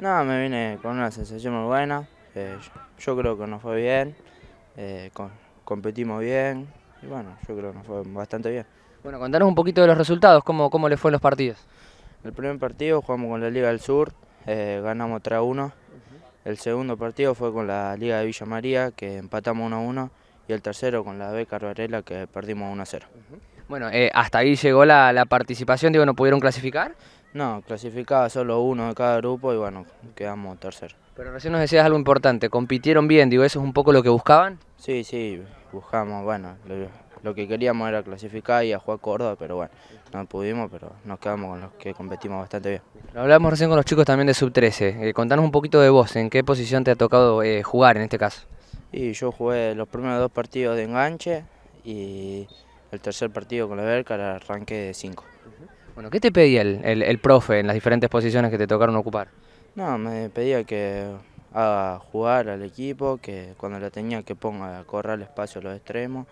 No, me vine con una sensación muy buena. Eh, yo creo que nos fue bien, eh, competimos bien y bueno, yo creo que nos fue bastante bien. Bueno, contanos un poquito de los resultados, cómo, cómo le fue en los partidos. El primer partido jugamos con la Liga del Sur, eh, ganamos 3 a 1. El segundo partido fue con la Liga de Villa María, que empatamos 1 a 1. Y el tercero con la B Carvarela, que perdimos 1 a 0. Bueno, hasta ahí llegó la, la participación, digo, ¿no pudieron clasificar? No, clasificaba solo uno de cada grupo y bueno, quedamos tercero. Pero recién nos decías algo importante, compitieron bien, digo, ¿eso es un poco lo que buscaban? Sí, sí, buscamos, bueno, lo, que queríamos era clasificar y a jugar Córdoba, pero bueno, no pudimos, pero nos quedamos con los que competimos bastante bien. Lo recién con los chicos también de Sub-13, eh, contanos un poquito de vos, ¿en qué posición te ha tocado eh, jugar en este caso? Y yo jugué los primeros dos partidos de enganche y el tercer partido con la Berca arranqué de cinco. Bueno, ¿qué te pedía el, profe en las diferentes posiciones que te tocaron ocupar? No, me pedía que haga jugar al equipo, que cuando la tenía que ponga a correr el espacio a los extremos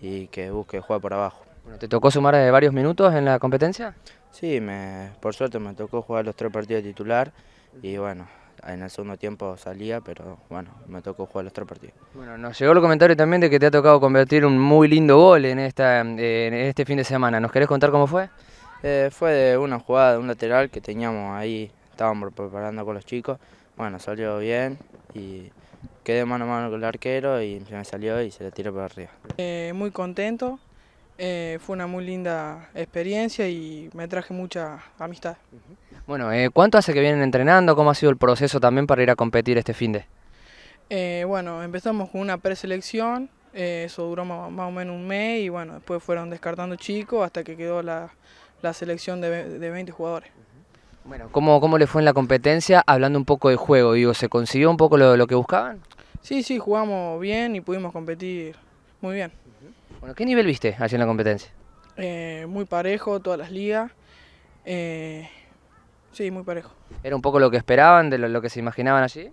y que busque jugar por abajo. ¿Te tocó sumar de eh, varios minutos en la competencia? Sí, me, por suerte me tocó jugar los tres partidos de titular y bueno, en el segundo tiempo salía, pero bueno, me tocó jugar los tres partidos. Bueno, nos llegó el comentario también de que te ha tocado convertir un muy lindo gol en, esta, en este fin de semana. ¿Nos querés contar cómo fue? Eh, fue de una jugada de un lateral que teníamos ahí, estábamos preparando con los chicos. Bueno, salió bien y quedé mano a mano con el arquero y se me salió y se le tiró para arriba. Eh, muy contento, eh, fue una muy linda experiencia y me traje mucha amistad. Bueno, ¿cuánto hace que vienen entrenando? ¿Cómo ha sido el proceso también para ir a competir este fin de? bueno, empezamos con una preselección, eso duró más o menos un mes y bueno, después fueron descartando chicos hasta que quedó la, la selección de, de 20 jugadores. Bueno, ¿cómo, ¿cómo, le fue en la competencia? Hablando un poco de juego, digo, ¿se consiguió un poco lo, lo que buscaban? Sí, sí, jugamos bien y pudimos competir muy bien. Bueno, ¿qué nivel viste allí en la competencia? Eh, muy parejo, todas las ligas. Eh, sí, muy parejo. ¿Era un poco lo que esperaban, de lo, que se imaginaban allí?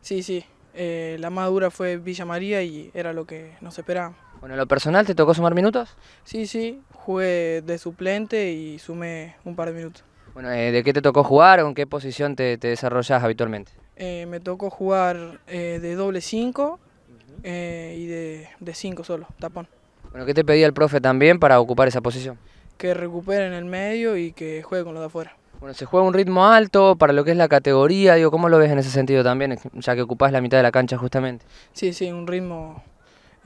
Sí, sí. Eh, la más dura fue Villa María y era lo que nos esperábamos. Bueno, lo personal, ¿te tocó sumar minutos? Sí, sí, jugué de suplente y sumé un par de minutos. Bueno, eh, ¿de qué te tocó jugar o en qué posición te, te desarrollas habitualmente? Eh, me tocó jugar eh, de doble 5 y de 5 solo, tapón. Bueno, ¿qué te pedía el profe también para ocupar esa posición? Que recupere en el medio y que juegue con los de afuera. Bueno, se juega un ritmo alto para lo que es la categoría, digo, ¿cómo lo ves en ese sentido también, ya que ocupás la mitad de la cancha justamente? Sí, sí, un ritmo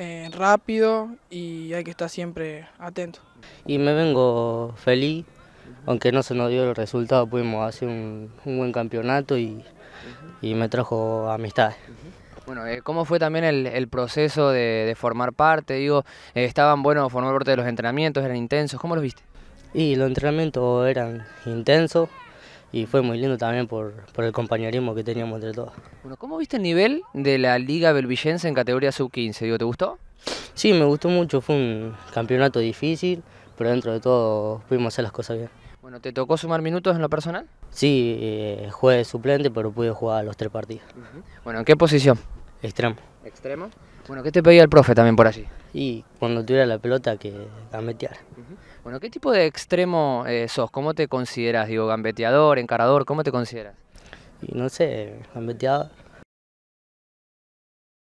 eh, rápido y hay que estar siempre atento. Y me vengo feliz, aunque no se nos dio el resultado, pudimos hacer un, buen campeonato y, me trajo amistades. Bueno, eh, ¿cómo fue también el, proceso de, formar parte? Digo, eh, ¿estaban buenos formar parte de los entrenamientos? ¿Eran intensos? ¿Cómo los viste? Y los entrenamientos eran intensos, y fue muy lindo también por, el compañerismo que teníamos entre todos. Bueno, ¿cómo viste el nivel de la Liga Belvillense en categoría sub-15? ¿te gustó? Sí, me gustó mucho, fue un campeonato difícil, pero dentro de todo pudimos hacer las cosas bien. Bueno, ¿te tocó sumar minutos en lo personal? Sí, eh, jugué de suplente, pero pude jugar los tres partidos. Bueno, ¿en qué posición? Extremo. ¿Extremo? Bueno, ¿qué te pedía el profe también por allí? y cuando tuviera la pelota que gambetear. Bueno, ¿qué tipo de extremo eh, sos? ¿Cómo te consideras? Digo, gambeteador, encarador, ¿cómo te consideras? no sé, gambeteador.